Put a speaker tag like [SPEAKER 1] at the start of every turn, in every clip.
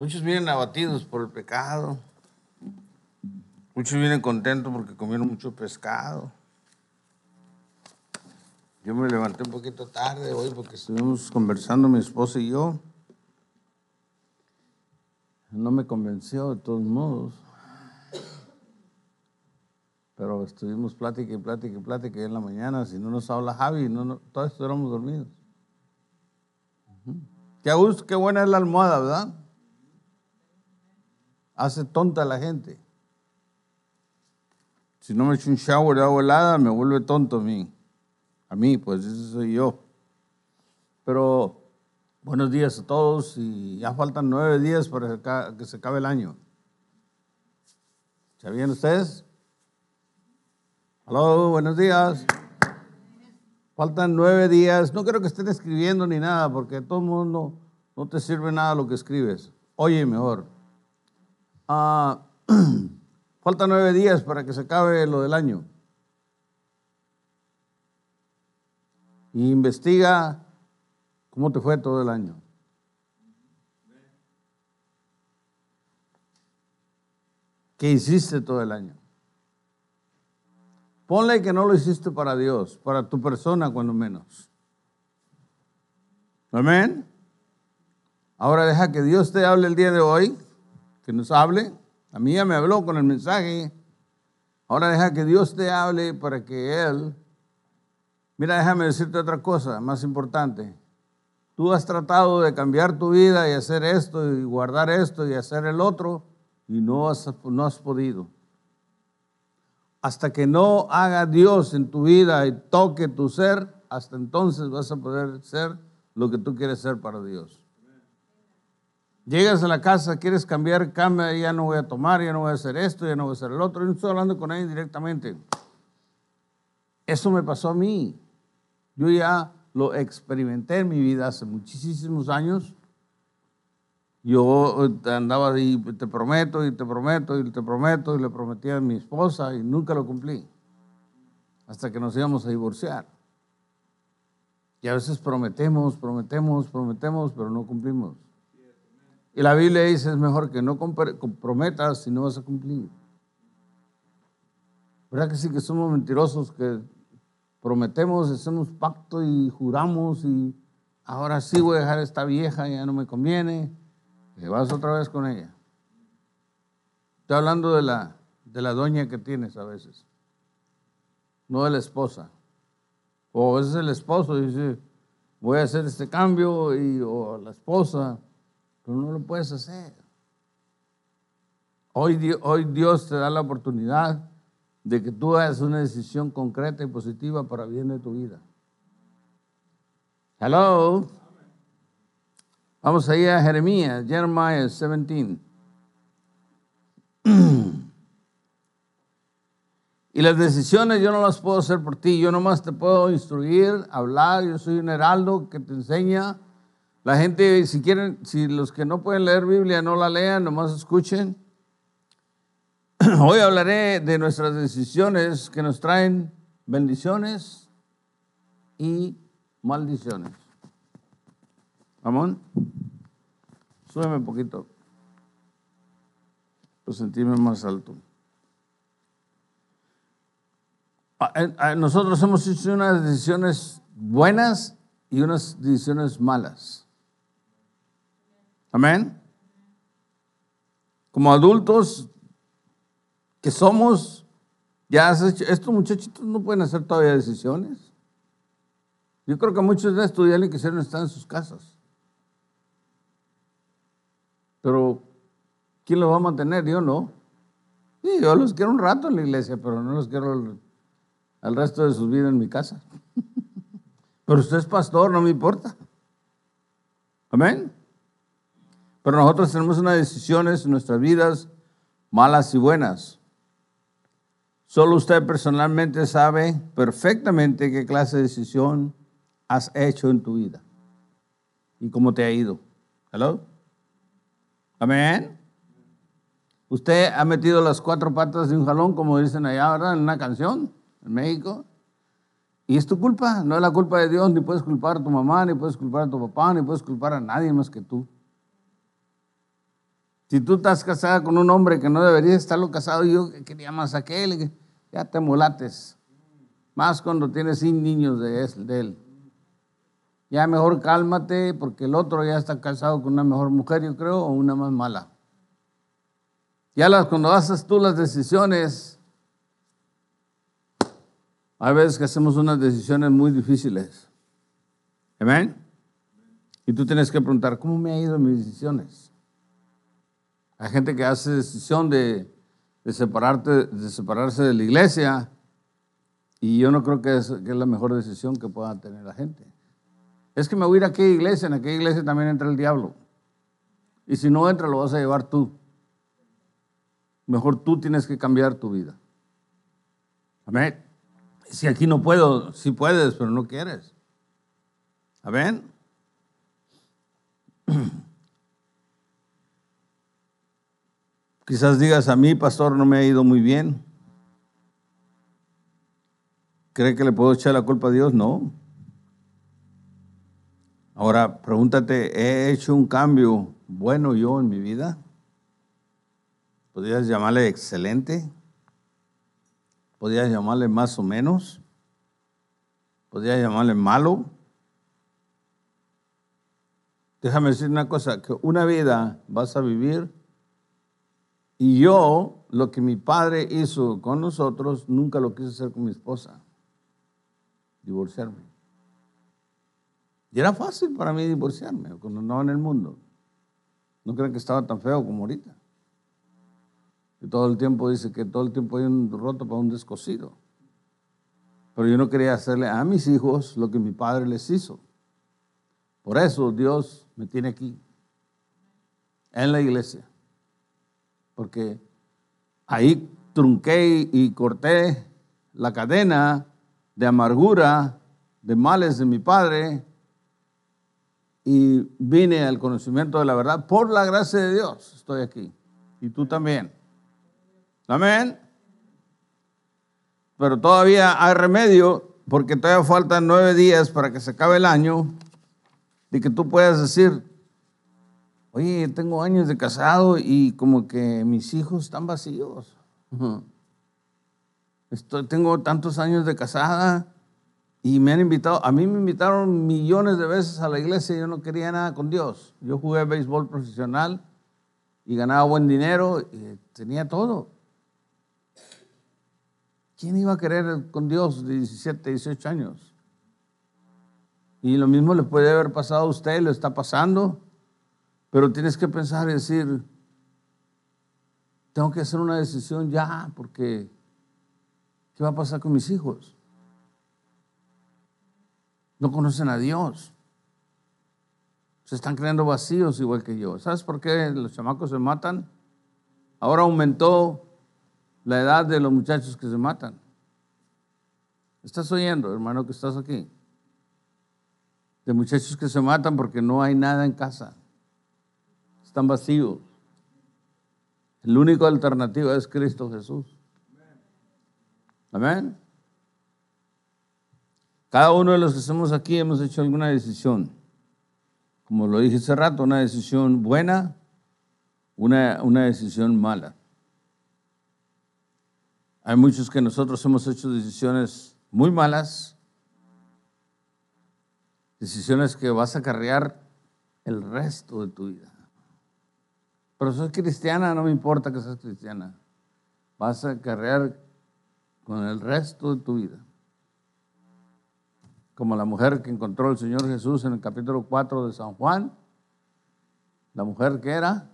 [SPEAKER 1] Muchos vienen abatidos por el pecado. Muchos vienen contentos porque comieron mucho pescado. Yo me levanté un poquito tarde hoy porque estuvimos conversando mi esposa y yo. No me convenció de todos modos. Pero estuvimos plática y plática y plática en la mañana, si no nos habla Javi, no, todos estuviéramos dormidos. Qué, qué buena es la almohada, ¿verdad? hace tonta la gente. Si no me echo un shower de agua helada, me vuelve tonto a mí. A mí, pues eso soy yo. Pero buenos días a todos y ya faltan nueve días para que se acabe el año. ¿Sabían ustedes? Hola, buenos días. Faltan nueve días. No creo que estén escribiendo ni nada, porque todo el mundo no te sirve nada lo que escribes. Oye mejor. Ah, falta nueve días para que se acabe lo del año. investiga cómo te fue todo el año. ¿Qué hiciste todo el año? Ponle que no lo hiciste para Dios, para tu persona cuando menos. Amén. Ahora deja que Dios te hable el día de hoy que nos hable. A mí ya me habló con el mensaje. Ahora deja que Dios te hable para que Él... Mira, déjame decirte otra cosa más importante. Tú has tratado de cambiar tu vida y hacer esto y guardar esto y hacer el otro y no has, no has podido. Hasta que no haga Dios en tu vida y toque tu ser, hasta entonces vas a poder ser lo que tú quieres ser para Dios. Llegas a la casa, quieres cambiar, cambia, ya no voy a tomar, ya no voy a hacer esto, ya no voy a hacer el otro. Yo no estoy hablando con alguien directamente. Eso me pasó a mí. Yo ya lo experimenté en mi vida hace muchísimos años. Yo eh, andaba y te prometo y te prometo y te prometo y le prometí a mi esposa y nunca lo cumplí. Hasta que nos íbamos a divorciar. Y a veces prometemos, prometemos, prometemos, pero no cumplimos. Y la Biblia dice, es mejor que no comprometas si no vas a cumplir. ¿Verdad que sí que somos mentirosos, que prometemos, hacemos pacto y juramos y ahora sí voy a dejar a esta vieja, ya no me conviene, te vas otra vez con ella. Estoy hablando de la, de la doña que tienes a veces, no de la esposa. O a veces el esposo dice, voy a hacer este cambio, y, o la esposa, pero no lo puedes hacer. Hoy, hoy Dios te da la oportunidad de que tú hagas una decisión concreta y positiva para bien de tu vida. Hello. Vamos ir a Jeremías, Jeremiah 17. Y las decisiones yo no las puedo hacer por ti, yo nomás te puedo instruir, hablar, yo soy un heraldo que te enseña la gente, si quieren, si los que no pueden leer Biblia no la lean, nomás escuchen. Hoy hablaré de nuestras decisiones que nos traen bendiciones y maldiciones. Amón, súbeme un poquito. Lo sentirme más alto. Ah, ah, nosotros hemos hecho unas decisiones buenas y unas decisiones malas. Amén. Como adultos que somos, ya estos muchachitos no pueden hacer todavía decisiones. Yo creo que muchos de estudiantes que quisieron están en sus casas. Pero, ¿quién los va a mantener? Yo no. Sí, yo los quiero un rato en la iglesia, pero no los quiero al resto de sus vidas en mi casa. pero usted es pastor, no me importa. Amén. Pero nosotros tenemos unas decisiones en nuestras vidas, malas y buenas. Solo usted personalmente sabe perfectamente qué clase de decisión has hecho en tu vida y cómo te ha ido. ¿Hello? Amén. Usted ha metido las cuatro patas de un jalón, como dicen allá, ¿verdad? En una canción, en México. Y es tu culpa, no es la culpa de Dios, ni puedes culpar a tu mamá, ni puedes culpar a tu papá, ni puedes culpar a nadie más que tú. Si tú estás casada con un hombre que no debería estarlo casado, yo quería más a aquel, ya te molates. Más cuando tienes sin niños de él. Ya mejor cálmate porque el otro ya está casado con una mejor mujer, yo creo, o una más mala. Ya las, cuando haces tú las decisiones, hay veces que hacemos unas decisiones muy difíciles. Amén. Y tú tienes que preguntar, ¿cómo me ha ido mis decisiones? Hay gente que hace decisión de, separarse de la iglesia y yo no creo que es, la mejor decisión que pueda tener la gente. Es que me voy a ir a aquella iglesia, en aquella iglesia también entra el diablo. Y si no entra, lo vas a llevar tú. Mejor tú tienes que cambiar tu vida. Amén. Si aquí no puedo, sí puedes, pero no quieres. Amén. Quizás digas a mí, pastor, no me ha ido muy bien. ¿Cree que le puedo echar la culpa a Dios? No. Ahora, pregúntate, ¿he hecho un cambio bueno yo en mi vida? ¿Podrías llamarle excelente? ¿Podrías llamarle más o menos? ¿Podrías llamarle malo? Déjame decir una cosa, que una vida vas a vivir y yo, lo que mi padre hizo con nosotros, nunca lo quise hacer con mi esposa, divorciarme. Y era fácil para mí divorciarme cuando andaba en el mundo. No creo que estaba tan feo como ahorita. Y todo el tiempo dice que todo el tiempo hay un roto para un descosido. Pero yo no quería hacerle a mis hijos lo que mi padre les hizo. Por eso Dios me tiene aquí, en la iglesia porque ahí trunqué y corté la cadena de amargura, de males de mi padre, y vine al conocimiento de la verdad. Por la gracia de Dios estoy aquí, y tú también. Amén. Pero todavía hay remedio, porque todavía faltan nueve días para que se acabe el año, y que tú puedas decir, oye, tengo años de casado y como que mis hijos están vacíos. Estoy, tengo tantos años de casada y me han invitado, a mí me invitaron millones de veces a la iglesia y yo no quería nada con Dios. Yo jugué béisbol profesional y ganaba buen dinero y tenía todo. ¿Quién iba a querer con Dios de 17, 18 años? Y lo mismo le puede haber pasado a usted, lo está pasando. Pero tienes que pensar y decir, tengo que hacer una decisión ya, porque ¿qué va a pasar con mis hijos? No conocen a Dios. Se están creando vacíos igual que yo. ¿Sabes por qué los chamacos se matan? Ahora aumentó la edad de los muchachos que se matan. ¿Estás oyendo, hermano, que estás aquí? De muchachos que se matan porque no hay nada en casa están vacíos. La única alternativa es Cristo Jesús. Amén. Cada uno de los que estamos aquí hemos hecho alguna decisión. Como lo dije hace rato, una decisión buena, una, una decisión mala. Hay muchos que nosotros hemos hecho decisiones muy malas, decisiones que vas a cargar el resto de tu vida pero es cristiana, no me importa que seas cristiana. Vas a carrear con el resto de tu vida. Como la mujer que encontró el Señor Jesús en el capítulo 4 de San Juan, la mujer que era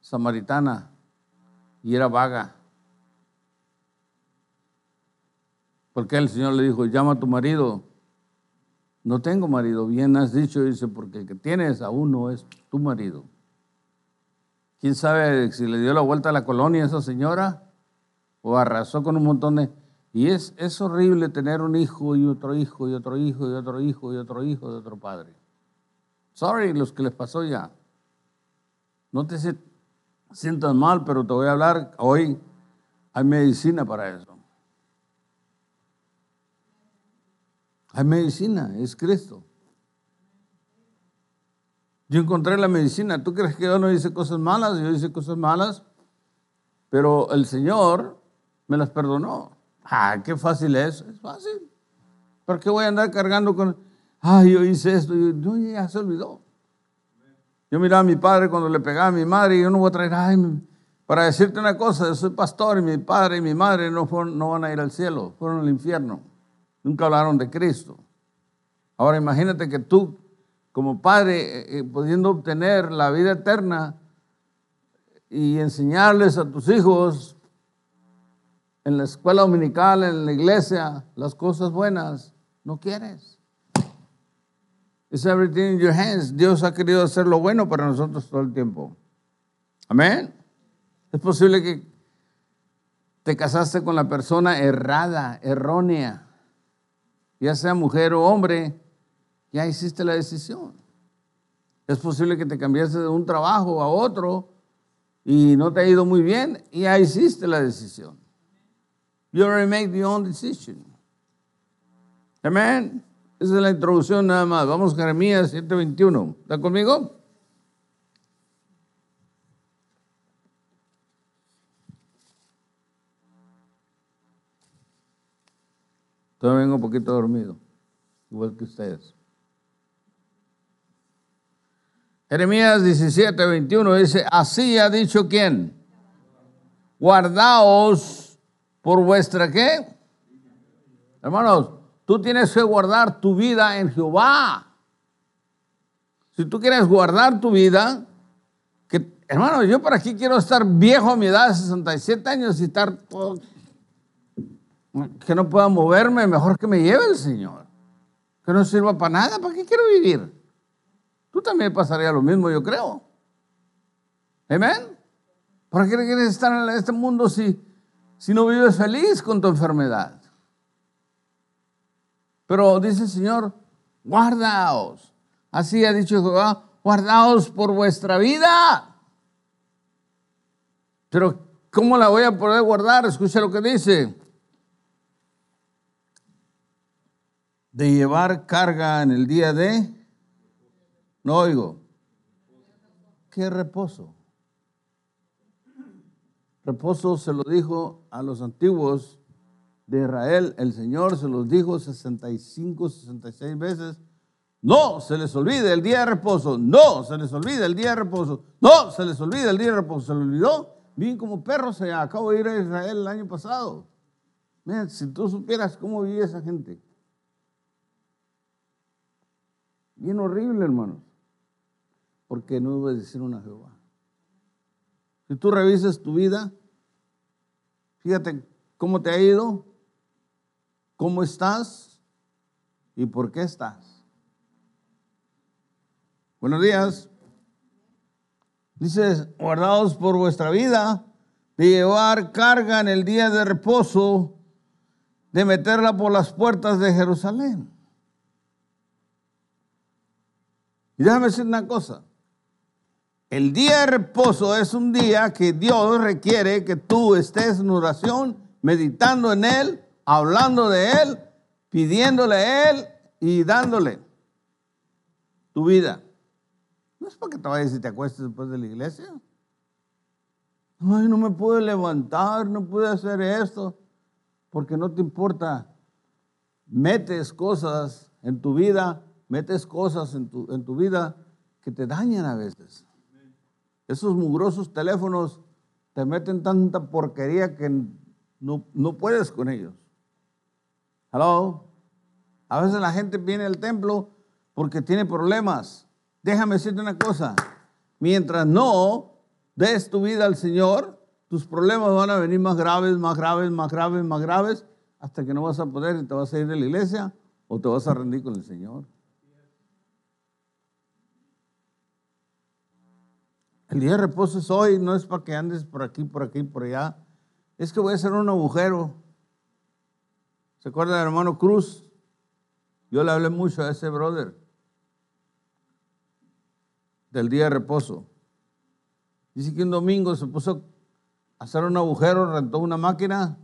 [SPEAKER 1] samaritana y era vaga. Porque el Señor le dijo, llama a tu marido. No tengo marido, bien has dicho, dice, porque el que tienes a uno es tu marido quién sabe si le dio la vuelta a la colonia a esa señora o arrasó con un montón de... Y es, es horrible tener un hijo y otro hijo y otro hijo y otro hijo y otro hijo de otro padre. Sorry, los que les pasó ya. No te sientas mal, pero te voy a hablar hoy. Hay medicina para eso. Hay medicina, es Cristo. Yo encontré la medicina. ¿Tú crees que yo no hice cosas malas? Yo hice cosas malas, pero el Señor me las perdonó. Ah, qué fácil es. Es fácil. ¿Por qué voy a andar cargando con, ¡Ay, yo hice esto? Yo, ya se olvidó. Yo miraba a mi padre cuando le pegaba a mi madre y yo no voy a traer, ay, para decirte una cosa, yo soy pastor y mi padre y mi madre no, no van a ir al cielo, fueron al infierno. Nunca hablaron de Cristo. Ahora imagínate que tú como padre, eh, eh, pudiendo obtener la vida eterna y enseñarles a tus hijos en la escuela dominical, en la iglesia, las cosas buenas, no quieres. It's everything in your hands. Dios ha querido hacer lo bueno para nosotros todo el tiempo. Amén. Es posible que te casaste con la persona errada, errónea, ya sea mujer o hombre, ya hiciste la decisión. Es posible que te cambiases de un trabajo a otro y no te ha ido muy bien y ya hiciste la decisión. You already made the own decision. Amén. Esa es la introducción nada más. Vamos a Jeremías 7:21. ¿Está conmigo? Todavía vengo un poquito dormido, igual que ustedes. Jeremías 17, 21 dice, así ha dicho quién, guardaos por vuestra qué. Hermanos, tú tienes que guardar tu vida en Jehová. Si tú quieres guardar tu vida, que, hermano, yo para aquí quiero estar viejo a mi edad de 67 años y estar que no pueda moverme, mejor que me lleve el Señor. Que no sirva para nada, ¿para qué quiero vivir? Tú también pasaría lo mismo, yo creo. Amén. ¿Para qué quieres estar en este mundo si, si no vives feliz con tu enfermedad? Pero dice el Señor, guardaos. Así ha dicho Jehová, guardaos por vuestra vida. Pero ¿cómo la voy a poder guardar? Escucha lo que dice. De llevar carga en el día de no oigo. ¿Qué reposo? Reposo se lo dijo a los antiguos de Israel. El Señor se los dijo 65, 66 veces. No se les olvide el día de reposo. No se les olvide el día de reposo. No se les olvide el día de reposo. Se lo olvidó. Bien como perro se acabo de ir a Israel el año pasado. Mira si tú supieras cómo vivía esa gente. Bien horrible, hermano porque no iba a Jehová. Si tú revisas tu vida, fíjate cómo te ha ido, cómo estás y por qué estás. Buenos días. Dices, guardados por vuestra vida, de llevar carga en el día de reposo, de meterla por las puertas de Jerusalén. Y déjame decir una cosa. El día de reposo es un día que Dios requiere que tú estés en oración, meditando en Él, hablando de Él, pidiéndole a Él y dándole tu vida. No es porque te vayas y te acuestes después de la iglesia. Ay, no me pude levantar, no pude hacer esto, porque no te importa. Metes cosas en tu vida, metes cosas en tu, en tu vida que te dañan a veces. Esos mugrosos teléfonos te meten tanta porquería que no, puedes con ellos. Hello. A veces la gente viene al templo porque tiene problemas. Déjame decirte una cosa. Mientras no des tu vida al Señor, tus problemas van a venir más graves, más graves, más graves, más graves, hasta que no vas a poder y te vas a ir de la iglesia o te vas a rendir con el Señor. El día de reposo es hoy, no es para que andes por aquí, por aquí, por allá. Es que voy a hacer un agujero. ¿Se acuerdan del hermano Cruz? Yo le hablé mucho a ese brother del día de reposo. Dice que un domingo se puso a hacer un agujero, rentó una máquina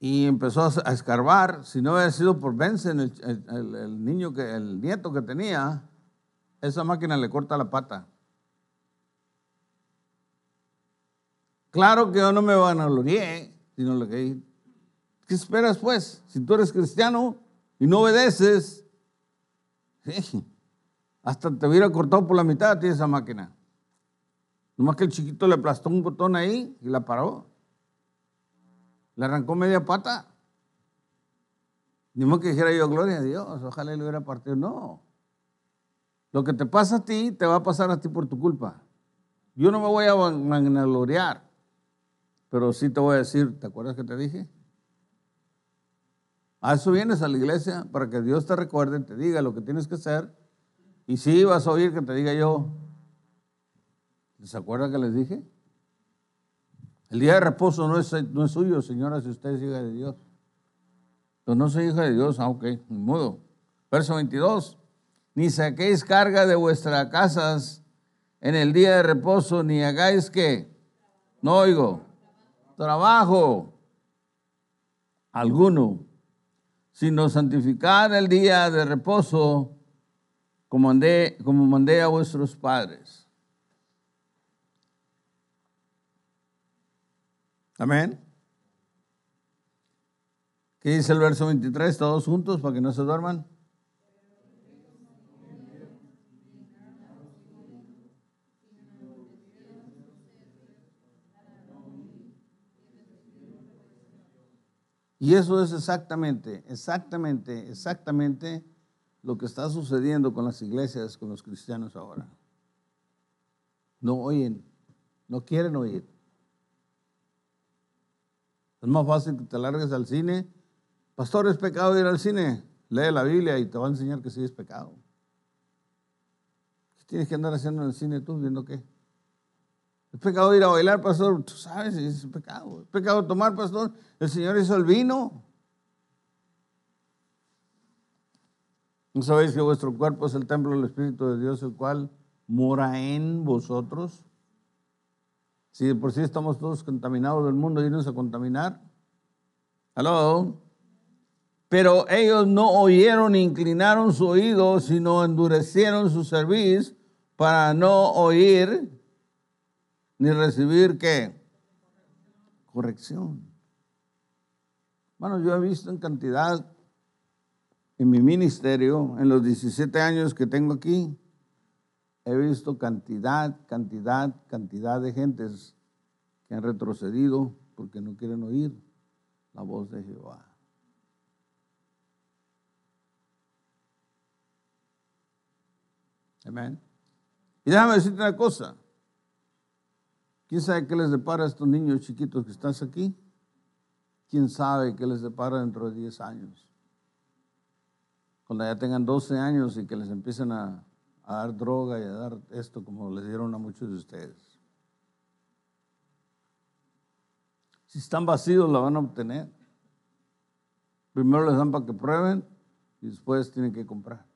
[SPEAKER 1] y empezó a escarbar. Si no hubiera sido por Benson, el, niño que, el nieto que tenía, esa máquina le corta la pata. Claro que yo no me a van si sino lo que ¿Qué esperas pues? Si tú eres cristiano y no obedeces, hasta te hubiera cortado por la mitad a ti esa máquina. Nomás que el chiquito le aplastó un botón ahí y la paró. Le arrancó media pata. Ni más que dijera yo, gloria a Dios, ojalá le hubiera partido. No, lo que te pasa a ti, te va a pasar a ti por tu culpa. Yo no me voy a vanagloriar, pero sí te voy a decir, ¿te acuerdas que te dije? A eso vienes a la iglesia, para que Dios te recuerde, te diga lo que tienes que hacer. Y sí vas a oír que te diga yo, ¿se acuerda que les dije? El día de reposo no es, no es suyo, señora, si usted es hija de Dios. Yo no soy hija de Dios, ah, ok, mudo. Verso 22 ni saquéis carga de vuestras casas en el día de reposo, ni hagáis que, no oigo, trabajo alguno, sino santificar el día de reposo como mandé, como mandé a vuestros padres. Amén. ¿Qué dice el verso 23? Todos juntos para que no se duerman. Y eso es exactamente, exactamente, exactamente lo que está sucediendo con las iglesias, con los cristianos ahora. No oyen, no quieren oír. Es más fácil que te largues al cine. Pastor, es pecado ir al cine. Lee la Biblia y te va a enseñar que sí es pecado. ¿Qué tienes que andar haciendo en el cine tú? ¿Viendo qué? Es pecado ir a bailar, pastor. Tú sabes, es pecado. Es pecado tomar, pastor. El Señor hizo el vino. ¿No sabéis que vuestro cuerpo es el templo del Espíritu de Dios, el cual mora en vosotros? Si de por sí estamos todos contaminados del mundo, irnos a contaminar. Aló. Pero ellos no oyeron, inclinaron su oído, sino endurecieron su cerviz para no oír ni recibir qué? Corrección. Bueno, yo he visto en cantidad en mi ministerio, en los 17 años que tengo aquí, he visto cantidad, cantidad, cantidad de gentes que han retrocedido porque no quieren oír la voz de Jehová. Amén. Y déjame decirte una cosa. ¿Quién sabe qué les depara a estos niños chiquitos que están aquí? ¿Quién sabe qué les depara dentro de 10 años? Cuando ya tengan 12 años y que les empiecen a, a dar droga y a dar esto como les dieron a muchos de ustedes. Si están vacíos, la van a obtener. Primero les dan para que prueben y después tienen que comprar.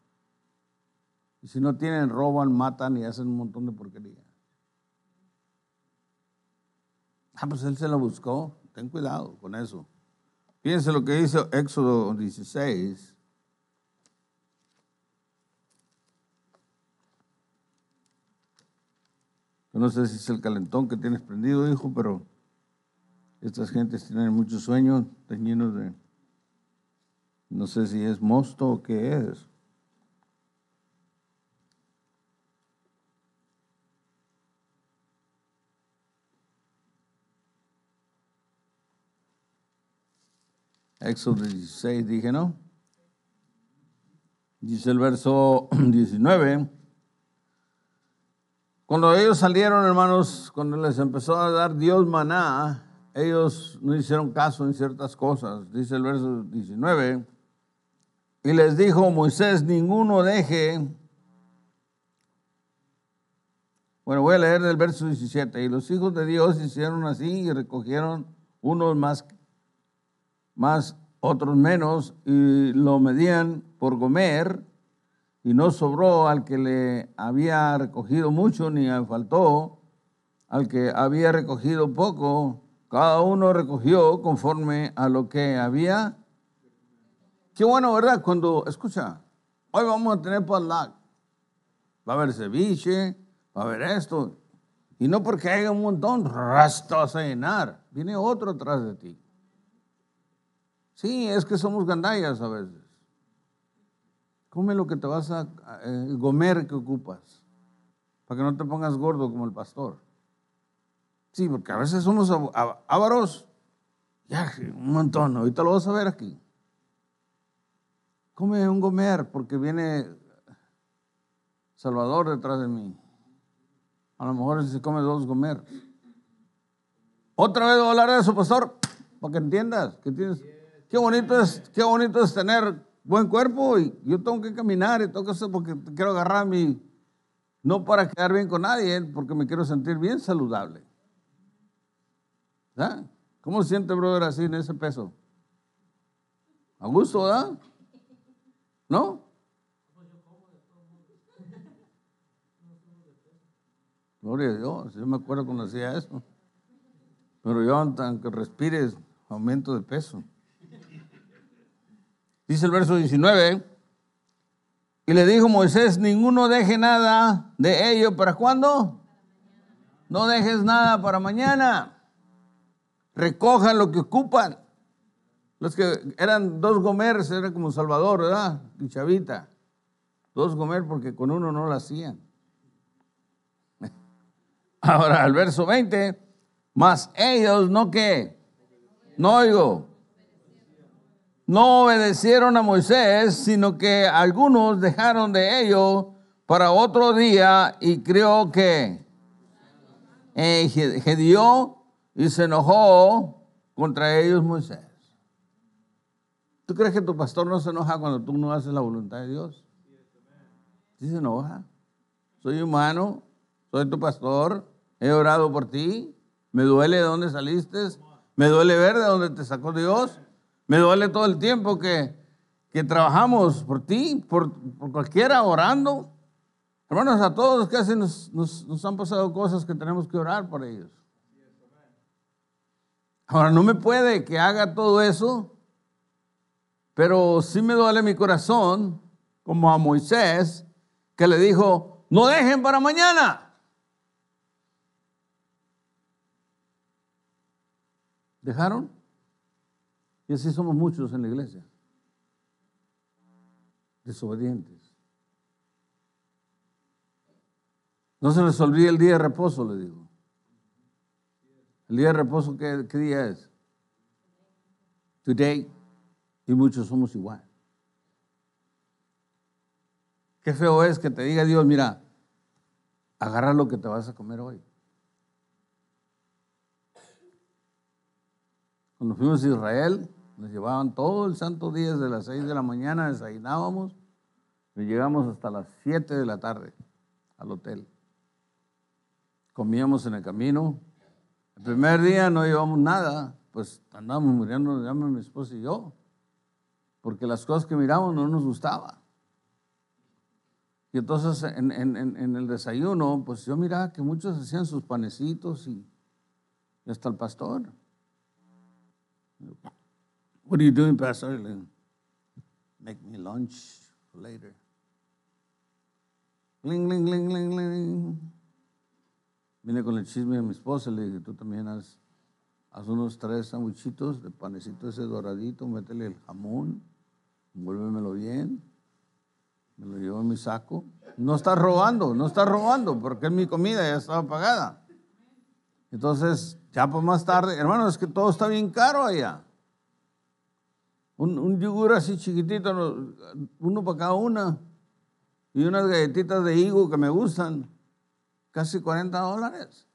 [SPEAKER 1] Y si no tienen, roban, matan y hacen un montón de porquería. Ah, pues él se lo buscó. Ten cuidado con eso. Fíjense lo que dice Éxodo 16. no sé si es el calentón que tienes prendido, hijo, pero estas gentes tienen muchos sueños, están de... No sé si es mosto o qué es. Éxodo 16, dije, ¿no? Dice el verso 19. Cuando ellos salieron, hermanos, cuando les empezó a dar Dios maná, ellos no hicieron caso en ciertas cosas. Dice el verso 19. Y les dijo Moisés, ninguno deje. Bueno, voy a leer el verso 17. Y los hijos de Dios hicieron así y recogieron unos más más otros menos, y lo medían por comer, y no sobró al que le había recogido mucho, ni faltó al que había recogido poco. Cada uno recogió conforme a lo que había. Qué bueno, ¿verdad? Cuando, escucha, hoy vamos a tener potluck. Va a haber ceviche, va a haber esto. Y no porque haya un montón, rastro a llenar. Viene otro atrás de ti. Sí, es que somos gandayas a veces. Come lo que te vas a, el gomer que ocupas, para que no te pongas gordo como el pastor. Sí, porque a veces somos avaros. Ya, un montón, ahorita lo vas a ver aquí. Come un gomer porque viene Salvador detrás de mí. A lo mejor se come dos gomer. Otra vez voy a hablar de eso, pastor, para que entiendas que tienes... Qué bonito es, qué bonito es tener buen cuerpo y yo tengo que caminar y tengo que hacer porque quiero agarrar mi, no para quedar bien con nadie, eh, porque me quiero sentir bien saludable. ¿Cómo se siente, brother, así en ese peso? A gusto, ¿verdad? ¿No? Gloria a Dios, yo me acuerdo cuando hacía eso. Pero yo, aunque respires, aumento de peso. Dice el verso 19. Y le dijo Moisés, ninguno deje nada de ello. ¿Para cuándo? No dejes nada para mañana. Recojan lo que ocupan. Los que eran dos gomers, era como Salvador, ¿verdad? Y Chavita. Dos gomers porque con uno no lo hacían. Ahora, al verso 20, más ellos no qué? no oigo, no obedecieron a Moisés, sino que algunos dejaron de ello para otro día y creo que eh, Gedió y se enojó contra ellos Moisés. ¿Tú crees que tu pastor no se enoja cuando tú no haces la voluntad de Dios? Sí se enoja. Soy humano, soy tu pastor, he orado por ti, me duele de dónde saliste, me duele ver de dónde te sacó Dios me duele todo el tiempo que, trabajamos por ti, por, cualquiera, orando. Hermanos, a todos casi nos, nos, nos han pasado cosas que tenemos que orar por ellos. Ahora, no me puede que haga todo eso, pero sí me duele mi corazón, como a Moisés, que le dijo, no dejen para mañana. ¿Dejaron? Y así somos muchos en la iglesia. Desobedientes. No se les olvide el día de reposo, le digo. ¿El día de reposo qué, día es? Today. Y muchos somos igual. Qué feo es que te diga Dios, mira, agarra lo que te vas a comer hoy. Cuando fuimos a Israel, nos llevaban todo el santo día desde las 6 de la mañana, desayunábamos y llegamos hasta las 7 de la tarde al hotel. Comíamos en el camino. El primer día no llevamos nada, pues andábamos muriendo de mi esposa y yo, porque las cosas que miramos no nos gustaban. Y entonces en, el desayuno, pues yo miraba que muchos hacían sus panecitos y, y hasta el pastor. What are you Pastor Make me lunch later. Ling, ling, ling, ling, ling. Vine con el chisme de mi esposa y le dije, tú también haz, unos tres sandwichitos de panecito ese doradito, métele el jamón, envuélvemelo bien. Me lo llevo en mi saco. No está robando, no está robando, porque es mi comida, ya estaba pagada. Entonces, ya por más tarde, hermano, es que todo está bien caro allá un, yogur así chiquitito, uno para cada una, y unas galletitas de higo que me gustan, casi 40 dólares.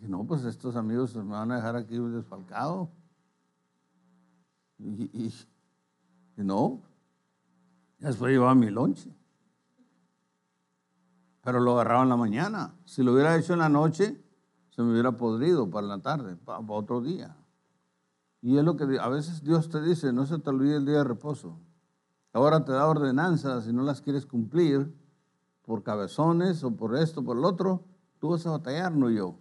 [SPEAKER 1] Y no, pues estos amigos me van a dejar aquí desfalcado. Y, no, después llevaba mi lonche. Pero lo agarraba en la mañana. Si lo hubiera hecho en la noche, se me hubiera podrido para la tarde, para otro día. Y es lo que a veces Dios te dice, no se te olvide el día de reposo. Ahora te da ordenanzas y no las quieres cumplir por cabezones o por esto, por el otro. Tú vas a batallar, no yo.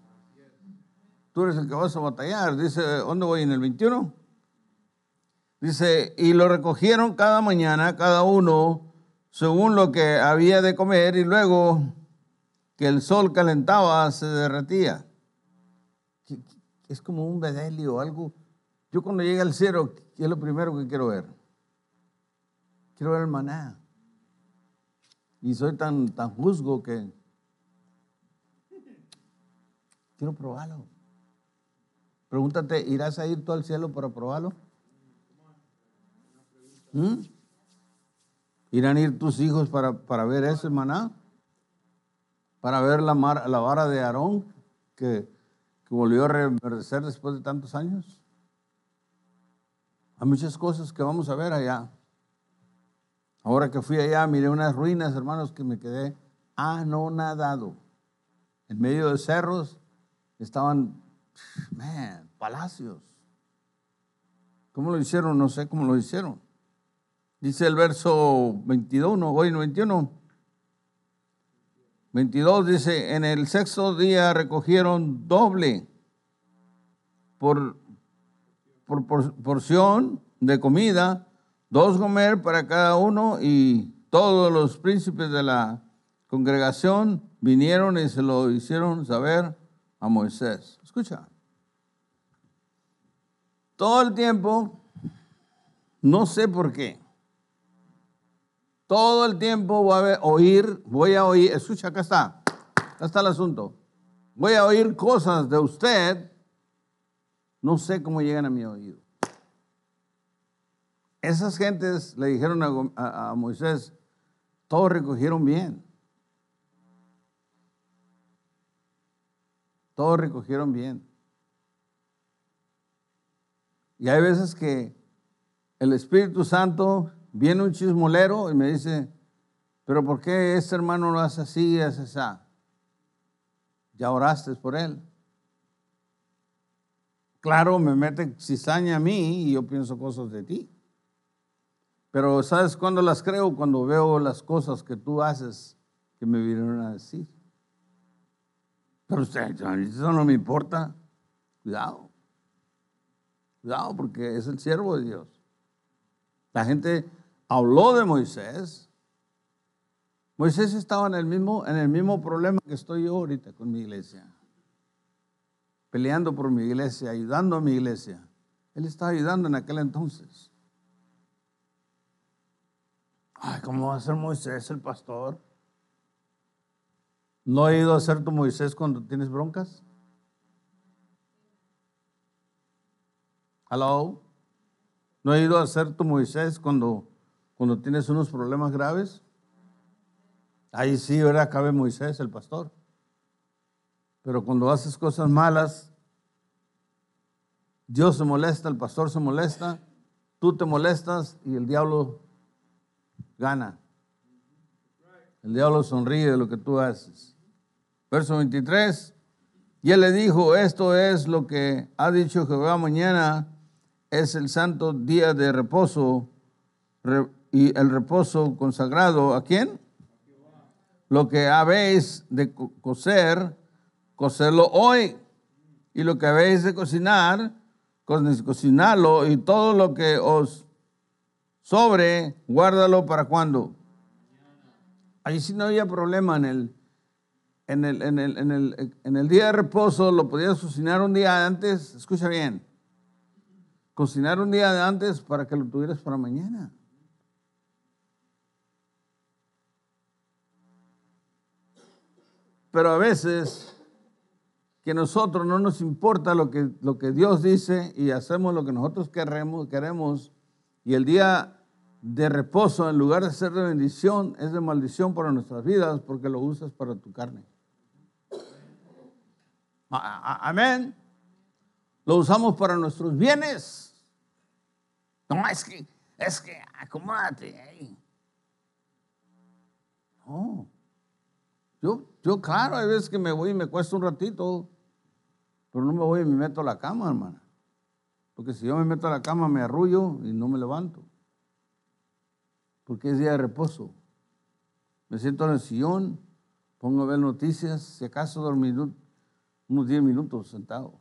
[SPEAKER 1] Tú eres el que vas a batallar. Dice, ¿dónde voy? ¿En el 21? Dice, y lo recogieron cada mañana, cada uno, según lo que había de comer, y luego que el sol calentaba, se derretía. Es como un bedelio, algo yo cuando llegue al cielo, ¿qué es lo primero que quiero ver? Quiero ver el maná. Y soy tan, tan juzgo que quiero probarlo. Pregúntate, ¿irás a ir tú al cielo para probarlo? ¿Mm? ¿Irán a ir tus hijos para, para ver ese maná? ¿Para ver la, la vara de Aarón que, volvió a reverdecer después de tantos años? a muchas cosas que vamos a ver allá. Ahora que fui allá, miré unas ruinas, hermanos, que me quedé anonadado. En medio de cerros estaban, man, palacios. ¿Cómo lo hicieron? No sé cómo lo hicieron. Dice el verso 21, hoy 21. 22 dice, en el sexto día recogieron doble por por, porción de comida, dos comer para cada uno y todos los príncipes de la congregación vinieron y se lo hicieron saber a Moisés. Escucha. Todo el tiempo, no sé por qué. Todo el tiempo voy a oír, voy a oír, escucha, acá está, acá está el asunto. Voy a oír cosas de usted no sé cómo llegan a mi oído. Esas gentes le dijeron a, Moisés, todos recogieron bien. Todos recogieron bien. Y hay veces que el Espíritu Santo viene un chismolero y me dice, pero ¿por qué este hermano lo hace así y hace esa? Ya oraste por él claro, me mete cizaña a mí y yo pienso cosas de ti. Pero ¿sabes cuándo las creo? Cuando veo las cosas que tú haces que me vinieron a decir. Pero usted eso no me importa. Cuidado. Cuidado porque es el siervo de Dios. La gente habló de Moisés. Moisés estaba en el mismo, en el mismo problema que estoy yo ahorita con mi iglesia peleando por mi iglesia, ayudando a mi iglesia. Él estaba ayudando en aquel entonces. Ay, ¿cómo va a ser Moisés el pastor? ¿No ha ido a ser tu Moisés cuando tienes broncas? Hello. ¿No ha ido a ser tu Moisés cuando, cuando tienes unos problemas graves? Ahí sí, ahora cabe Moisés, el pastor. Pero cuando haces cosas malas, Dios se molesta, el pastor se molesta, tú te molestas y el diablo gana. El diablo sonríe de lo que tú haces. Verso 23. Y él le dijo, esto es lo que ha dicho Jehová mañana, es el santo día de reposo y el reposo consagrado a quién? Lo que habéis de coser cocerlo hoy. Y lo que habéis de cocinar, cocinarlo y todo lo que os sobre, guárdalo para cuando. Ahí sí no había problema en el, en el, día de reposo, lo podías cocinar un día antes, escucha bien, cocinar un día antes para que lo tuvieras para mañana. Pero a veces que nosotros no nos importa lo que, lo que Dios dice y hacemos lo que nosotros queremos, queremos, y el día de reposo, en lugar de ser de bendición, es de maldición para nuestras vidas porque lo usas para tu carne. Amén. Lo usamos para nuestros bienes. No, es que, es que, acomódate ahí. No. Yo, yo, claro, hay veces que me voy y me cuesta un ratito pero no me voy y me meto a la cama, hermana. Porque si yo me meto a la cama me arrullo y no me levanto. Porque es día de reposo. Me siento en el sillón, pongo a ver noticias, si acaso dormí unos 10 minutos sentado.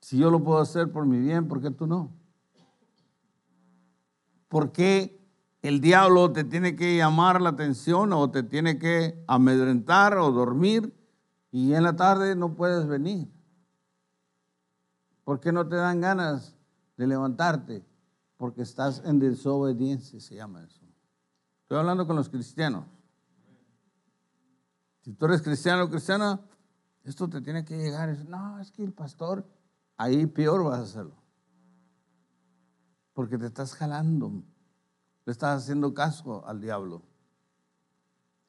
[SPEAKER 1] Si yo lo puedo hacer por mi bien, ¿por qué tú no? ¿Por qué el diablo te tiene que llamar la atención o te tiene que amedrentar o dormir y en la tarde no puedes venir. ¿Por qué no te dan ganas de levantarte? Porque estás en desobediencia, se llama eso. Estoy hablando con los cristianos. Si tú eres cristiano o cristiana, esto te tiene que llegar. No, es que el pastor, ahí peor vas a hacerlo. Porque te estás jalando. Le estás haciendo casco al diablo.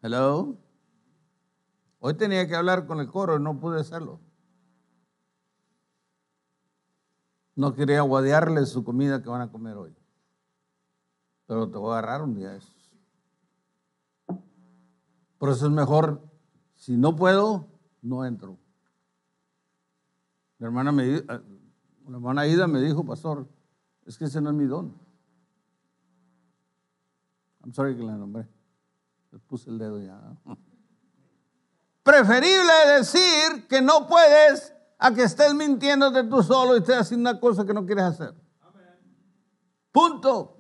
[SPEAKER 1] Hello. Hoy tenía que hablar con el coro y no pude hacerlo. No quería guadearles su comida que van a comer hoy. Pero te voy a agarrar un día eso. Por eso es mejor, si no puedo, no entro. Mi hermana, me, eh, hermana Ida me dijo, pastor, es que ese no es mi don. I'm sorry que la nombré. Le puse el dedo ya. Preferible decir que no puedes a que estés mintiéndote tú solo y estés haciendo una cosa que no quieres hacer. Punto.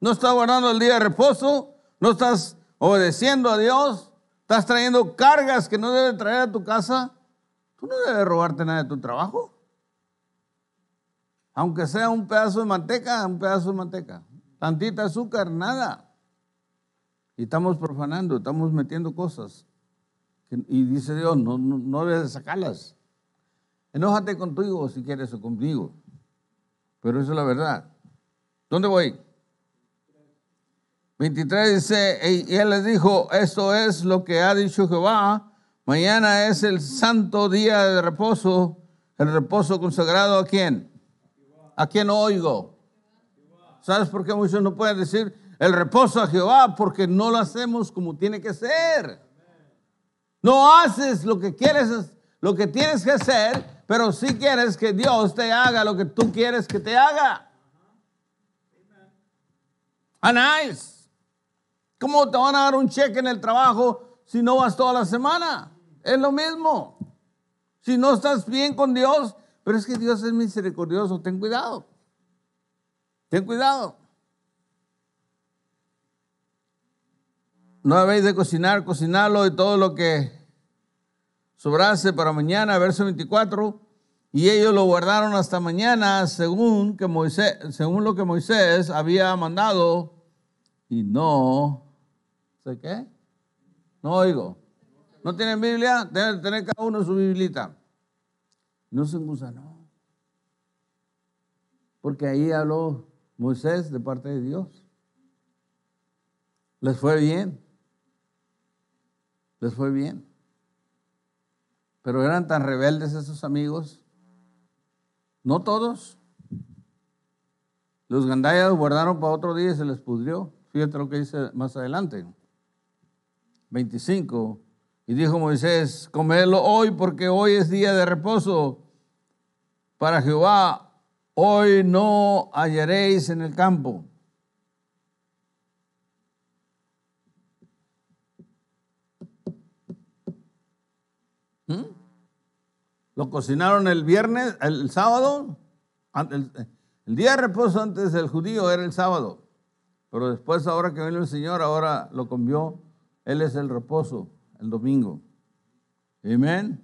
[SPEAKER 1] No estás guardando el día de reposo, no estás obedeciendo a Dios, estás trayendo cargas que no debes traer a tu casa. Tú no debes robarte nada de tu trabajo. Aunque sea un pedazo de manteca, un pedazo de manteca. Tantita azúcar, nada. Y estamos profanando, estamos metiendo cosas y dice Dios, no, no, debes sacarlas. Enójate contigo si quieres o conmigo. Pero eso es la verdad. ¿Dónde voy? 23 dice, y él les dijo, esto es lo que ha dicho Jehová, mañana es el santo día de reposo, el reposo consagrado a quién? ¿A quién oigo? ¿Sabes por qué muchos no pueden decir el reposo a Jehová? Porque no lo hacemos como tiene que ser. No haces lo que quieres, lo que tienes que hacer, pero sí quieres que Dios te haga lo que tú quieres que te haga. Anais, ah, ¿cómo te van a dar un cheque en el trabajo si no vas toda la semana? Es lo mismo. Si no estás bien con Dios, pero es que Dios es misericordioso, ten cuidado. Ten cuidado. no habéis de cocinar, cocinarlo y todo lo que sobrase para mañana, verso 24. Y ellos lo guardaron hasta mañana según, que Moisés, según lo que Moisés había mandado y no, ¿sé qué? No oigo. ¿No tienen Biblia? Tienen tener cada uno su Biblita. No se engusanó. Porque ahí habló Moisés de parte de Dios. Les fue bien. Les fue bien. Pero eran tan rebeldes esos amigos. No todos. Los gandayas guardaron para otro día y se les pudrió. Fíjate lo que dice más adelante. 25. Y dijo Moisés, comedlo hoy porque hoy es día de reposo para Jehová. Hoy no hallaréis en el campo. Lo cocinaron el viernes, el sábado. El, día de reposo antes del judío era el sábado. Pero después, ahora que vino el Señor, ahora lo convió, Él es el reposo, el domingo. Amén.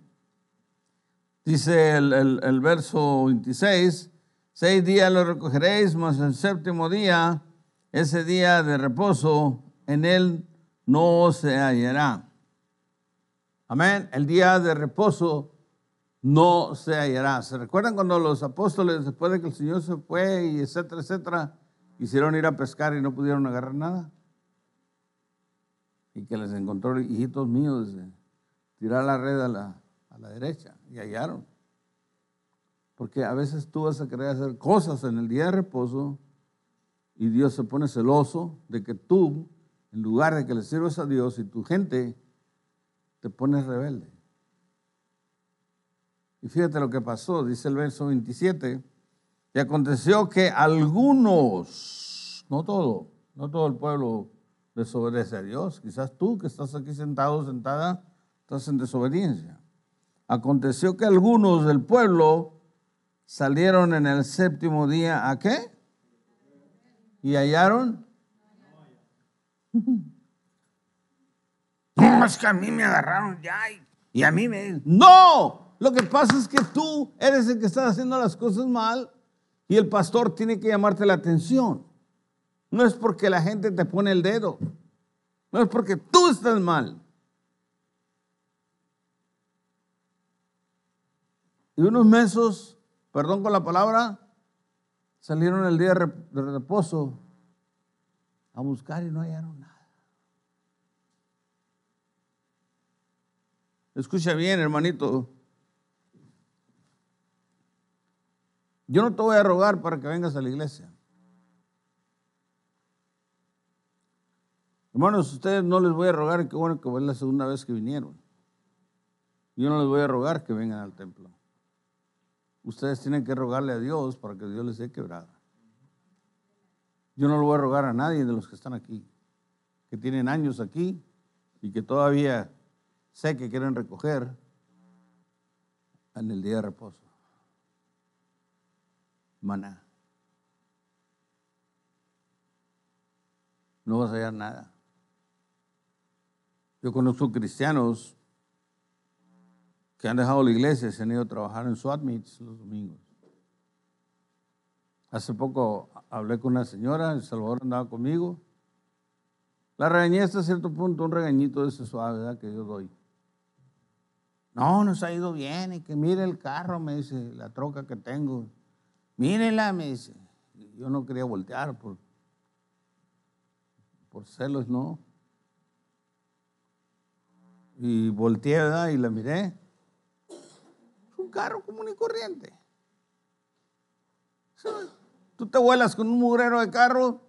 [SPEAKER 1] Dice el, el, el, verso 26, seis días lo recogeréis, mas el séptimo día, ese día de reposo, en él no se hallará. Amén. El día de reposo no se hallará. ¿Se recuerdan cuando los apóstoles, después de que el Señor se fue y etcétera, etcétera, hicieron ir a pescar y no pudieron agarrar nada? Y que les encontró, hijitos míos, tirar la red a la, a la derecha y hallaron. Porque a veces tú vas a querer hacer cosas en el día de reposo y Dios se pone celoso de que tú, en lugar de que le sirvas a Dios y tu gente, te pones rebelde. Y fíjate lo que pasó, dice el verso 27. Y aconteció que algunos, no todo, no todo el pueblo desobedece a Dios. Quizás tú que estás aquí sentado, sentada, estás en desobediencia. Aconteció que algunos del pueblo salieron en el séptimo día a qué? Y hallaron. es que a mí me agarraron ya y, y a mí me... No, lo que pasa es que tú eres el que está haciendo las cosas mal y el pastor tiene que llamarte la atención. No es porque la gente te pone el dedo. No es porque tú estás mal. Y unos mesos, perdón con la palabra, salieron el día de reposo a buscar y no hallaron nada. Escucha bien, hermanito. Yo no te voy a rogar para que vengas a la iglesia. Hermanos, ustedes no les voy a rogar, que bueno que fue la segunda vez que vinieron. Yo no les voy a rogar que vengan al templo. Ustedes tienen que rogarle a Dios para que Dios les dé quebrada. Yo no le voy a rogar a nadie de los que están aquí, que tienen años aquí y que todavía sé que quieren recoger en el día de reposo. No vas a hallar nada. Yo conozco cristianos que han dejado la iglesia y se han ido a trabajar en su los domingos. Hace poco hablé con una señora, El Salvador andaba conmigo. La regañé hasta cierto punto, un regañito de ese suave que yo doy. No, nos ha ido bien y que mire el carro, me dice, la troca que tengo. Mírenla, me dice. Yo no quería voltear por, por celos, ¿no? Y volteé, Y la miré. Es un carro común y corriente. Tú te vuelas con un mugrero de carro,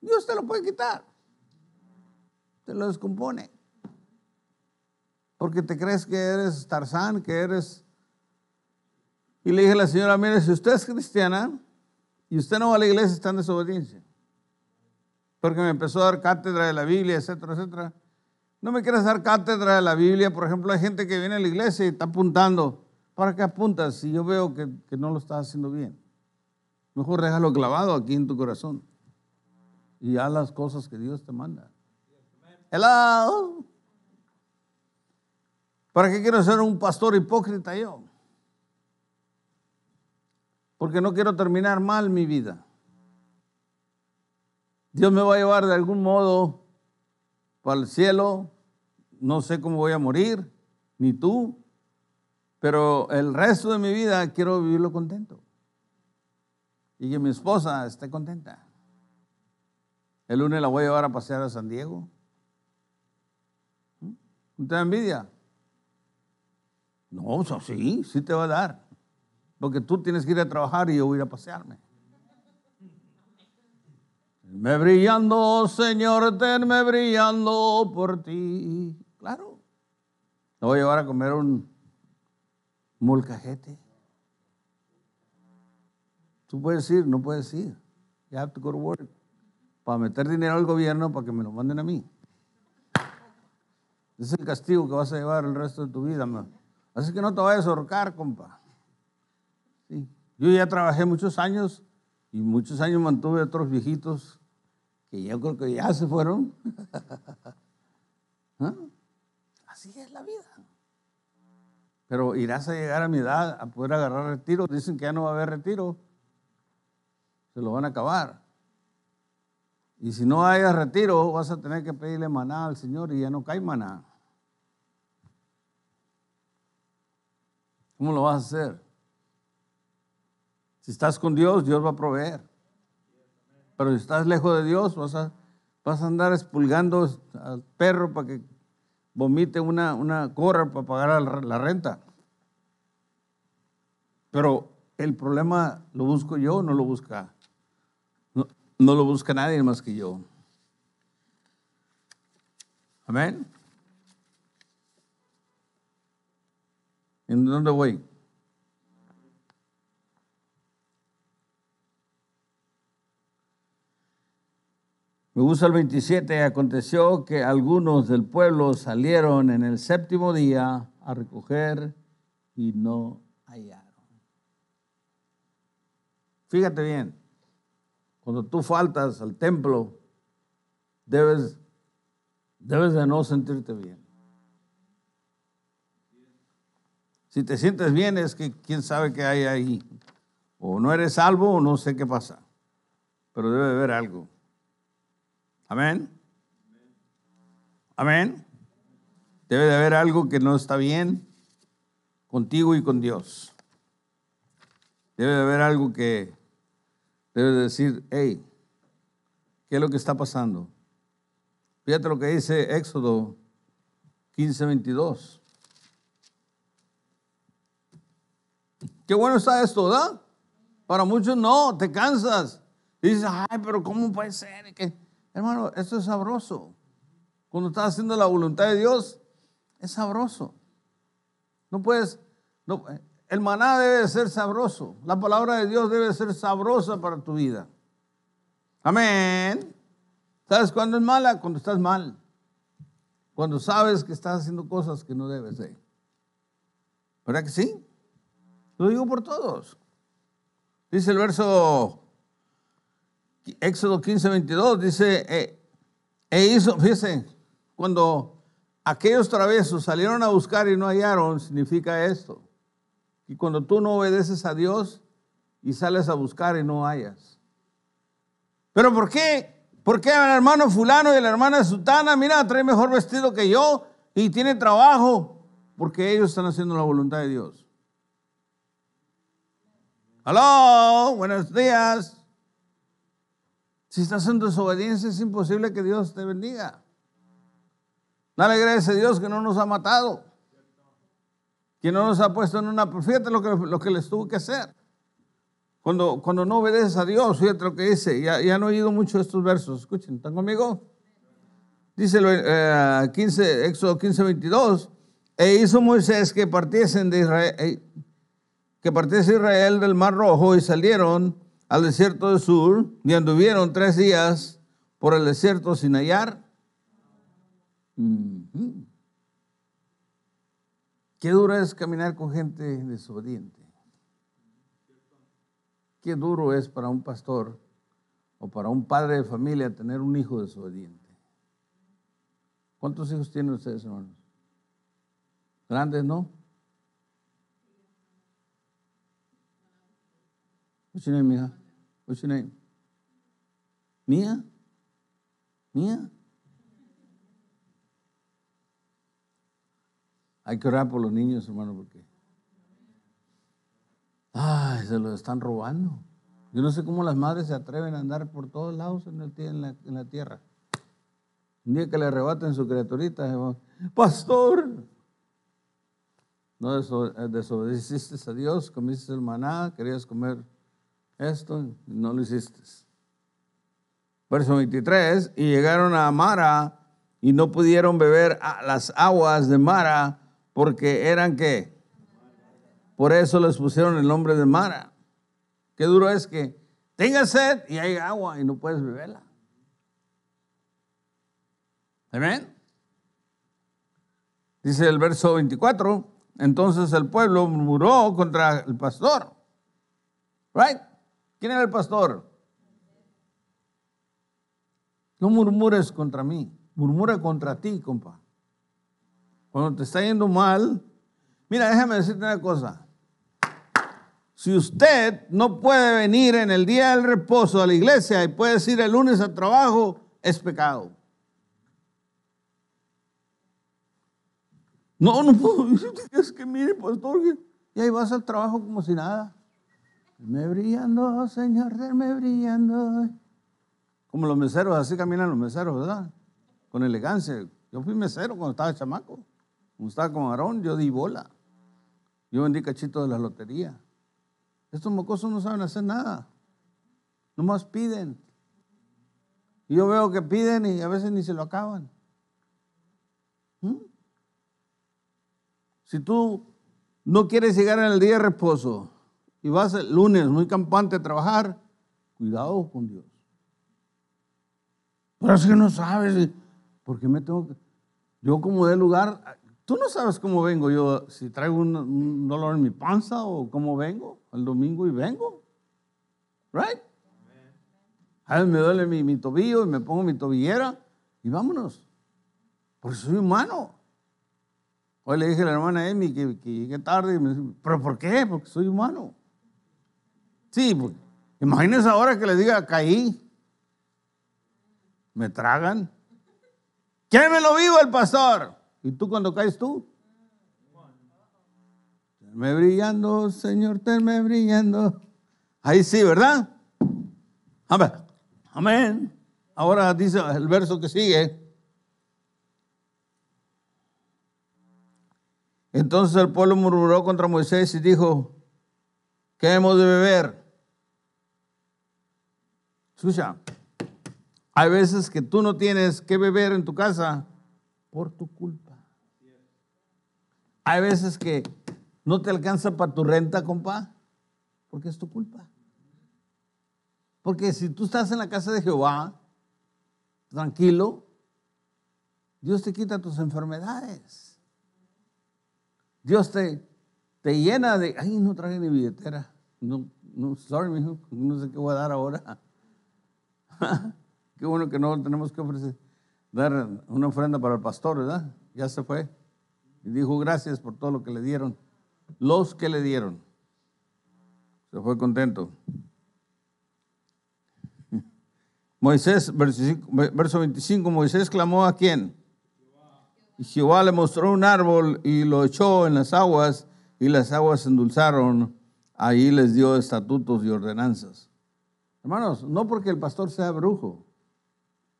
[SPEAKER 1] Dios te lo puede quitar. Te lo descompone. Porque te crees que eres Tarzán, que eres y le dije a la señora, mire, si usted es cristiana y usted no va a la iglesia, está en desobediencia. Porque me empezó a dar cátedra de la Biblia, etcétera, etcétera. No me quieres dar cátedra de la Biblia. Por ejemplo, hay gente que viene a la iglesia y está apuntando. ¿Para qué apuntas si yo veo que, no lo estás haciendo bien? Mejor déjalo clavado aquí en tu corazón. Y haz las cosas que Dios te manda. Hello. ¿Para qué quiero ser un pastor hipócrita yo? porque no quiero terminar mal mi vida. Dios me va a llevar de algún modo para el cielo, no sé cómo voy a morir, ni tú, pero el resto de mi vida quiero vivirlo contento. Y que mi esposa esté contenta. El lunes la voy a llevar a pasear a San Diego. ¿No ¿Mm? te envidia? No, o sea, sí, sí te va a dar porque tú tienes que ir a trabajar y yo voy a pasearme. Me brillando, Señor, tenme brillando por ti. Claro. Te voy a llevar a comer un molcajete. Tú puedes ir, no puedes ir. You have to go to work. Para meter dinero al gobierno para que me lo manden a mí. Es el castigo que vas a llevar el resto de tu vida, man. Así que no te vayas a ahorcar, compa. Yo ya trabajé muchos años y muchos años mantuve otros viejitos que yo creo que ya se fueron. ¿Ah? Así es la vida. Pero irás a llegar a mi edad a poder agarrar retiro. Dicen que ya no va a haber retiro. Se lo van a acabar. Y si no hay retiro, vas a tener que pedirle maná al Señor y ya no cae maná. ¿Cómo lo vas a hacer? Si estás con Dios, Dios va a proveer. Pero si estás lejos de Dios, vas a, vas a andar expulgando al perro para que vomite una, una corra para pagar la renta. Pero el problema lo busco yo, no lo busca. No, no lo busca nadie más que yo. Amén. ¿En dónde voy? Me 27, aconteció que algunos del pueblo salieron en el séptimo día a recoger y no hallaron. Fíjate bien, cuando tú faltas al templo, debes, debes de no sentirte bien. Si te sientes bien es que quién sabe qué hay ahí. O no eres salvo o no sé qué pasa. Pero debe haber algo. Amén. Amén. Debe de haber algo que no está bien contigo y con Dios. Debe de haber algo que debe de decir, hey, ¿qué es lo que está pasando? Fíjate lo que dice Éxodo 15.22, Qué bueno está esto, ¿verdad? Para muchos no, te cansas. Dices, ay, pero ¿cómo puede ser? Hermano, esto es sabroso. Cuando estás haciendo la voluntad de Dios, es sabroso. No puedes, no, el maná debe ser sabroso. La palabra de Dios debe ser sabrosa para tu vida. Amén. ¿Sabes cuándo es mala? Cuando estás mal. Cuando sabes que estás haciendo cosas que no debes de. ¿Verdad que sí? Lo digo por todos. Dice el verso Éxodo 15, 22 dice, e, e hizo, fíjense, cuando aquellos travesos salieron a buscar y no hallaron, significa esto. Y cuando tú no obedeces a Dios y sales a buscar y no hallas. Pero ¿por qué? ¿Por qué el hermano fulano y la hermana sutana, mira, trae mejor vestido que yo y tiene trabajo? Porque ellos están haciendo la voluntad de Dios. hola buenos días. Si estás en desobediencia es imposible que Dios te bendiga. Dale gracias a Dios que no nos ha matado, que no nos ha puesto en una... Fíjate lo que, lo que les tuvo que hacer. Cuando, cuando no obedeces a Dios, fíjate lo que dice. Ya, ya han oído mucho estos versos. Escuchen, ¿están conmigo? Dice eh, 15, Éxodo 15, 22. E hizo Moisés que partiesen de Israel, eh, que partiese Israel del Mar Rojo y salieron al desierto del Sur, y anduvieron tres días por el desierto sin hallar. Qué duro es caminar con gente desobediente. Qué duro es para un pastor o para un padre de familia tener un hijo desobediente. ¿Cuántos hijos tienen ustedes, hermanos? ¿Grandes, no? ¿Qué pues mi mija? What's your name? ¿Mía? Hay que orar por los niños, hermano, porque. Ay, se los están robando. Yo no sé cómo las madres se atreven a andar por todos lados en, el, la, en la, tierra. Un día que le arrebaten su criaturita, pastor, no desobedeciste a Dios, comiste el maná, querías comer esto no lo hiciste. Verso 23, y llegaron a Mara y no pudieron beber las aguas de Mara porque eran que Por eso les pusieron el nombre de Mara. Qué duro es que tengas sed y hay agua y no puedes beberla. Amén. Dice el verso 24, entonces el pueblo murmuró contra el pastor. Right? ¿Quién era el pastor? No murmures contra mí, murmura contra ti, compa. Cuando te está yendo mal, mira, déjame decirte una cosa. Si usted no puede venir en el día del reposo a la iglesia y puede ir el lunes al trabajo, es pecado. No, no puedo. Es que mire, pastor, y ahí vas al trabajo como si nada me brillando, Señor, me brillando. Como los meseros, así caminan los meseros, ¿verdad? Con elegancia. Yo fui mesero cuando estaba chamaco. Cuando estaba con Aarón, yo di bola. Yo vendí cachitos de la lotería. Estos mocosos no saben hacer nada. Nomás piden. Y yo veo que piden y a veces ni se lo acaban. ¿Mm? Si tú no quieres llegar en el día de reposo, y vas el lunes muy campante a trabajar, cuidado con Dios. Pero es que no sabes, porque me tengo que... Yo como de lugar, tú no sabes cómo vengo yo, si traigo un, dolor en mi panza o cómo vengo el domingo y vengo. ¿Right? A veces me duele mi, tobillo y me pongo mi tobillera y vámonos. Porque soy humano. Hoy le dije a la hermana Emi que, que llegué tarde ¿pero por qué? Porque soy humano. Sí, pues, imagínense ahora que le diga, caí, me tragan. me lo vivo el pastor. ¿Y tú cuando caes tú? Tenme brillando, Señor, tenme brillando. Ahí sí, ¿verdad? Amén. Amén. Ahora dice el verso que sigue. Entonces el pueblo murmuró contra Moisés y dijo, ¿qué hemos de beber? Escucha, hay veces que tú no tienes que beber en tu casa por tu culpa. Hay veces que no te alcanza para tu renta, compa, porque es tu culpa. Porque si tú estás en la casa de Jehová, tranquilo, Dios te quita tus enfermedades. Dios te, te llena de, ay, no traje ni billetera. No, no, sorry, no sé qué voy a dar ahora. Qué bueno que no tenemos que ofrecer, dar una ofrenda para el pastor, ¿verdad? Ya se fue. Y dijo gracias por todo lo que le dieron. Los que le dieron. Se fue contento. Moisés, verso 25, Moisés clamó a quién? Y Jehová le mostró un árbol y lo echó en las aguas y las aguas se endulzaron. Ahí les dio estatutos y ordenanzas. Hermanos, no porque el pastor sea brujo,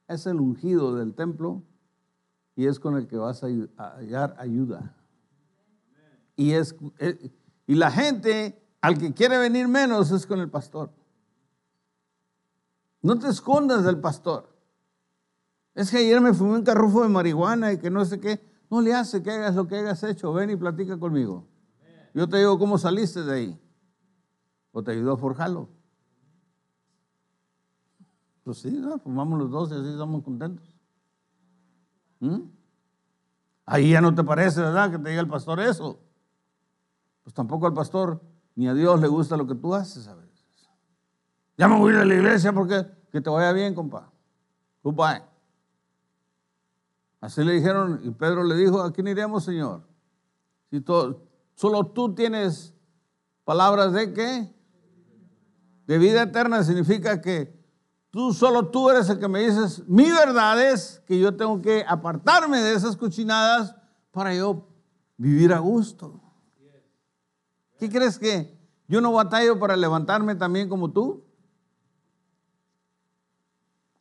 [SPEAKER 1] es el ungido del templo y es con el que vas a hallar ayuda. Y, es, eh, y la gente al que quiere venir menos es con el pastor. No te escondas del pastor. Es que ayer me fumé un carrufo de marihuana y que no sé qué. No le hace que hagas lo que hayas hecho. Ven y platica conmigo. Yo te digo cómo saliste de ahí. O te ayudó a forjarlo. Pues sí, fumamos pues los dos y así estamos contentos. ¿Mm? Ahí ya no te parece, ¿verdad? Que te diga el pastor eso. Pues tampoco al pastor ni a Dios le gusta lo que tú haces Ya me voy a de la iglesia porque que te vaya bien, compa. Así le dijeron, y Pedro le dijo, ¿a quién iremos, Señor? Si todo, solo tú tienes palabras de qué? De vida eterna significa que Tú solo tú eres el que me dices, mi verdad es que yo tengo que apartarme de esas cochinadas para yo vivir a gusto. ¿Qué crees que yo no batallo para levantarme también como tú?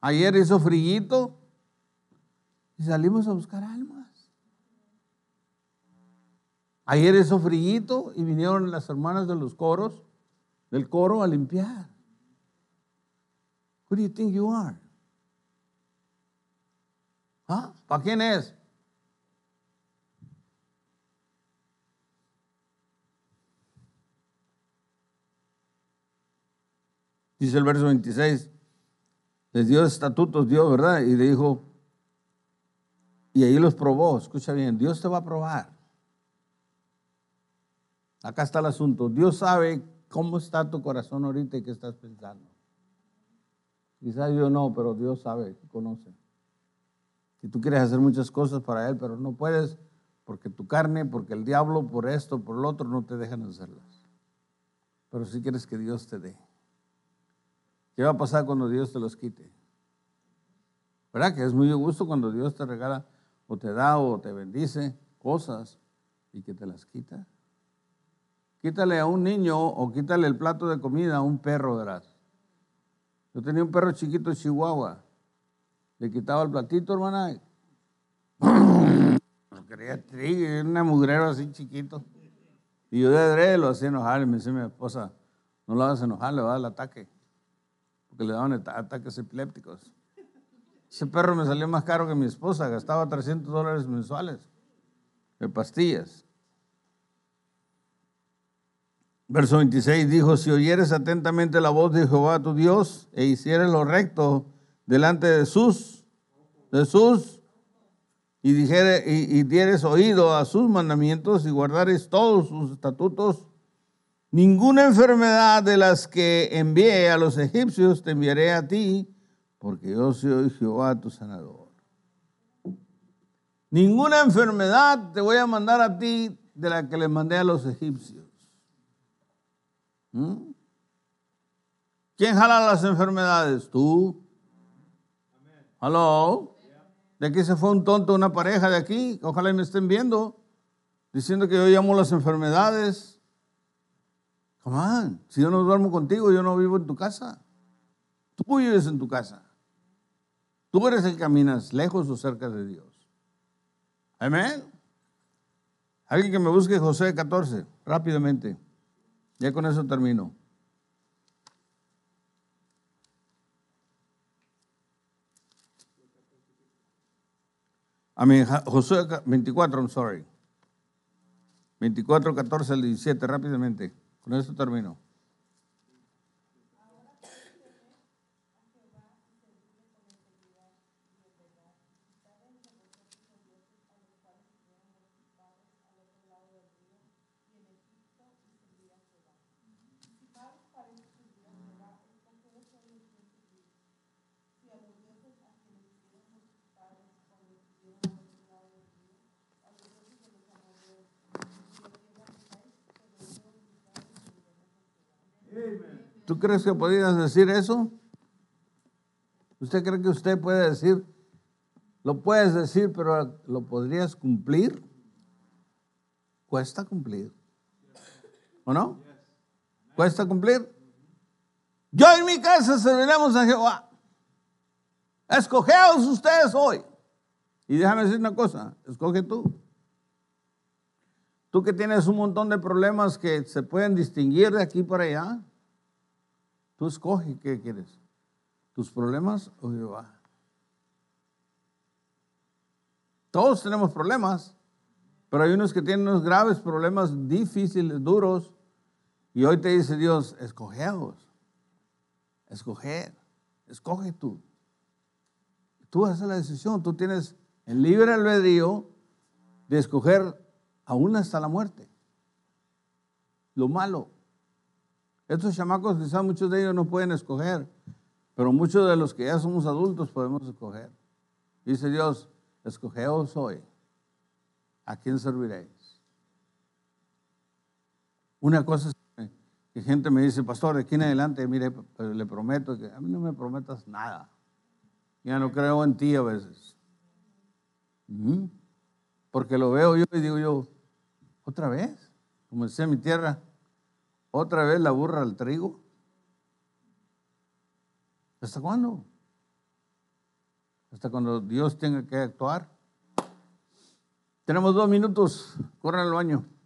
[SPEAKER 1] Ayer hizo frío y salimos a buscar almas. Ayer hizo frío y vinieron las hermanas de los coros, del coro a limpiar. Who do you think you are? ¿Ah? ¿Para quién es? Dice el verso 26, les dio estatutos Dios, ¿verdad? Y le dijo, y ahí los probó, escucha bien, Dios te va a probar. Acá está el asunto, Dios sabe cómo está tu corazón ahorita y qué estás pensando. Quizás yo no, pero Dios sabe, conoce. Si tú quieres hacer muchas cosas para Él, pero no puedes porque tu carne, porque el diablo, por esto, por lo otro, no te dejan hacerlas. Pero si quieres que Dios te dé. ¿Qué va a pasar cuando Dios te los quite? ¿Verdad que es muy gusto cuando Dios te regala o te da o te bendice cosas y que te las quita? Quítale a un niño o quítale el plato de comida a un perro, verás. Yo tenía un perro chiquito Chihuahua. Le quitaba el platito, hermana. lo quería trigo, era un mugrero así chiquito. Y yo de adrede lo hacía enojar. Y me decía mi esposa, no lo hagas enojar, le va a ataque. Porque le daban ataques epilépticos. Ese perro me salió más caro que mi esposa. Gastaba 300 dólares mensuales de pastillas. Verso 26 dijo, si oyeres atentamente la voz de Jehová tu Dios e hicieres lo recto delante de sus, y, y, y dieres oído a sus mandamientos y guardares todos sus estatutos, ninguna enfermedad de las que envié a los egipcios te enviaré a ti, porque yo soy Jehová tu sanador. Ninguna enfermedad te voy a mandar a ti de la que le mandé a los egipcios. ¿Mm? ¿Quién jala las enfermedades? Tú. Hello. De aquí se fue un tonto, una pareja de aquí, ojalá me estén viendo, diciendo que yo llamo las enfermedades. Come si yo no duermo contigo, yo no vivo en tu casa. Tú vives en tu casa. Tú eres el que caminas lejos o cerca de Dios. Amén. Alguien que me busque José 14, rápidamente. Ya con eso termino. A mí, Josué 24, I'm sorry. 24, 14 17, rápidamente. Con eso termino. ¿Tú crees que podrías decir eso? ¿Usted cree que usted puede decir, lo puedes decir, pero lo podrías cumplir? Cuesta cumplir. ¿O no? Cuesta cumplir. Yo en mi casa serviremos a Jehová. Escogeos ustedes hoy. Y déjame decir una cosa, escoge tú. Tú que tienes un montón de problemas que se pueden distinguir de aquí para allá, Tú escoge qué quieres, tus problemas o Jehová. Todos tenemos problemas, pero hay unos que tienen unos graves problemas difíciles, duros, y hoy te dice Dios, escogeos, escoger, escoge tú. Tú haces la decisión, tú tienes el libre albedrío de escoger aún hasta la muerte, lo malo, estos chamacos quizás muchos de ellos no pueden escoger, pero muchos de los que ya somos adultos podemos escoger. Dice Dios, escogeos hoy. ¿A quién serviréis? Una cosa es que gente me dice, pastor, de aquí en adelante, mire, le prometo que a mí no me prometas nada. Ya no creo en ti a veces. ¿Mm? Porque lo veo yo y digo yo, otra vez, Como en mi tierra, ¿Otra vez la burra al trigo? ¿Hasta cuándo? Hasta cuando Dios tenga que actuar. Tenemos dos minutos, corran al baño.